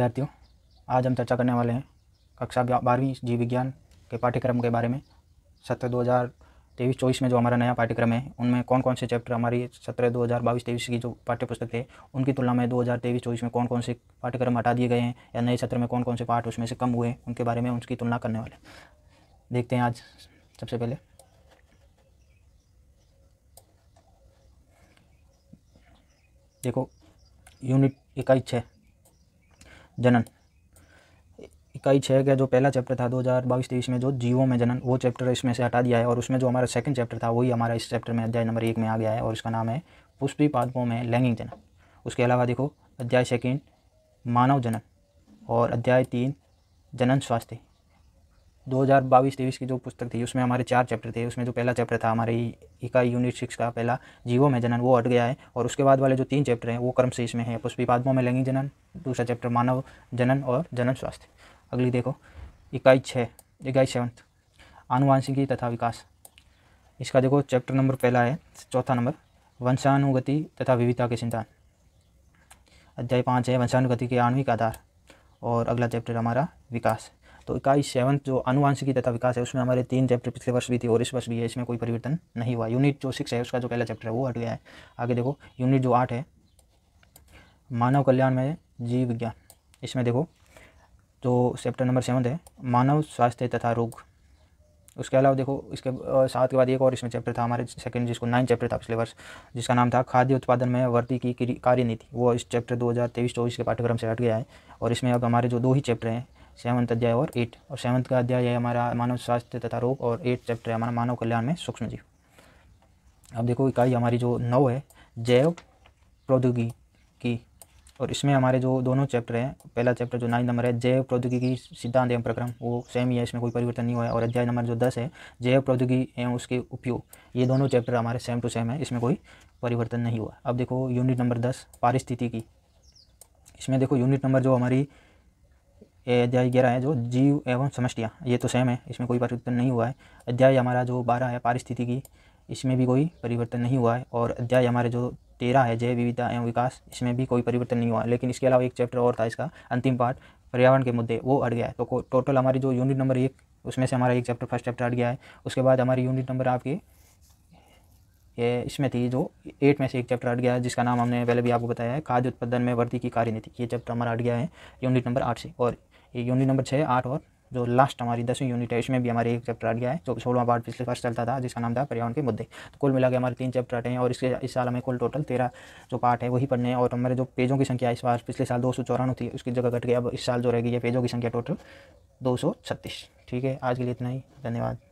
विद्यार्थियों आज हम चर्चा करने वाले हैं कक्षा बारहवीं जीव विज्ञान के पाठ्यक्रम के बारे में सत्र दो हज़ार तेईस चौबीस में जो हमारा नया पाठ्यक्रम है उनमें कौन कौन से चैप्टर हमारी सत्रह दो हज़ार बाईस तेईस की जो पाठ्यपुस्तक थे उनकी तुलना में दो हज़ार तेईस चौबीस में कौन कौन से पाठ्यक्रम हटा दिए गए हैं या नए सत्र में कौन कौन से पाठ उसमें से कम हुए हैं उनके बारे में उनकी तुलना करने वाले देखते हैं आज सबसे पहले देखो यूनिट इकाई छः जनन इकाई छः का जो पहला चैप्टर था 2022-23 में जो जीवों में जनन वो चैप्टर इसमें से हटा दिया है और उसमें जो हमारा सेकंड चैप्टर था वही हमारा इस चैप्टर में अध्याय नंबर एक में आ गया है और उसका नाम है पुष्पी पादपों में लैंगिक जनन उसके अलावा देखो अध्याय सेकेंड मानव जनन और अध्याय तीन जनन स्वास्थ्य दो हज़ार बाईस तेईस की जो पुस्तक थी उसमें हमारे चार चैप्टर थे उसमें जो पहला चैप्टर था हमारे इकाई यूनिट सिक्स का पहला जीवो में जनन वो हट गया है और उसके बाद वाले जो तीन चैप्टर हैं वो कर्म से इसमें है पुष्पिपादमों में लैंगिक जनन दूसरा चैप्टर मानव जनन और जनन स्वास्थ्य अगली देखो इकाई छः इकाई सेवंथ आनुवांशिकी तथा विकास इसका देखो चैप्टर नंबर पहला है चौथा नंबर वंशानुगति तथा विविधता के सिद्धांत अध्याय पाँच है वंशानुगति के आणविक आधार और अगला चैप्टर हमारा विकास तो इकाई सेवन्थ जो अनुवांशिकी तथा विकास है उसमें हमारे तीन चैप्टर पिछले वर्ष भी थी और इस वर्ष भी है इसमें कोई परिवर्तन नहीं हुआ यूनिट जो सिक्स है उसका जो पहला चैप्टर है वो हट गया है आगे देखो यूनिट जो आठ है मानव कल्याण में जीव विज्ञान इसमें देखो जो चैप्टर नंबर सेवन है मानव स्वास्थ्य तथा रोग उसके अलावा देखो इसके साथ के बाद एक और इसमें चैप्टर था हमारे सेकंड जिसको नाइन चैप्टर था पिछले वर्ष जिसका नाम था खाद्य उत्पादन में वर्ती की कार्यनीति वो इस चैप्टर 2023 चौबीस के पाठ्यक्रम से हट गया है और इसमें अब हमारे जो दो ही चैप्टर हैं सेवंथ अध्याय और एट और सेवंथ का अध्याय है हमारा मानव स्वास्थ्य तथा रोग और एट चैप्टर है हमारा मानव कल्याण में सूक्ष्म जीव अब देखो इकाई हमारी जो नौ है जैव प्रौद्योगिकी और इसमें हमारे जो दोनों चैप्टर हैं पहला चैप्टर जो नाइन नंबर है जैव प्रौद्योगिकी सिद्धांत एवं प्रक्रम वो सेम ही है इसमें कोई परिवर्तन नहीं हुआ है और अध्याय नंबर जो दस है जैव प्रौद्योगिकी एवं उसके उपयोग ये दोनों चैप्टर हमारे सेम टू सेम है इसमें कोई परिवर्तन नहीं हुआ अब देखो यूनिट नंबर दस पारिस्थिति की इसमें देखो यूनिट नंबर जो हमारी अध्याय ग्यारह है जो जीव एवं समष्टिया ये तो सेम है इसमें कोई परिवर्तन नहीं हुआ है अध्याय हमारा जो बारह है पारिस्थिति की इसमें भी कोई परिवर्तन नहीं हुआ है और अध्याय हमारे जो तेरह है जैव विविधता एवं विकास इसमें भी कोई परिवर्तन नहीं हुआ लेकिन इसके अलावा एक चैप्टर और था इसका अंतिम पार्ट पर्यावरण के मुद्दे वो अट गया है तो टोटल हमारी जो यूनिट नंबर एक उसमें से हमारा एक चैप्टर फर्स्ट चैप्टर अट गया है उसके बाद हमारी यूनिट नंबर आपकी ये इसमें थी जो एट में से एक चैप्टर अट गया है जिसका नाम हमने पहले भी आपको बताया है खाद्य उत्पादन में वृद्धि की कार्यनीति ये चैप्टर हमारा अट गया है यूनिट नंबर आठ से और ये यूनिट नंबर छः आठ और जो लास्ट हमारी दसवीं यूनिट है इसमें भी हमारे एक चैप्टर आ गया है जो सोलह पार्ट पिछले फर्स्ट चलता था जिसका नाम था पर्यावरण के मुद्दे तो कुल मिला के हमारे तीन चैप्टर आटे हैं और इसके इस साल हमें कुल टोटल तेरह जो पार्ट है वही पढ़ने हैं और हमारे जो पेजों की संख्या इस बार पिछले साल दो सौ चौरानवे थी उसकी जगह घट गई अब इस साल जो रह गई है पेजों की संख्या टोटल दो सौ छत्तीस ठीक है आज के लिए इतना ही धन्यवाद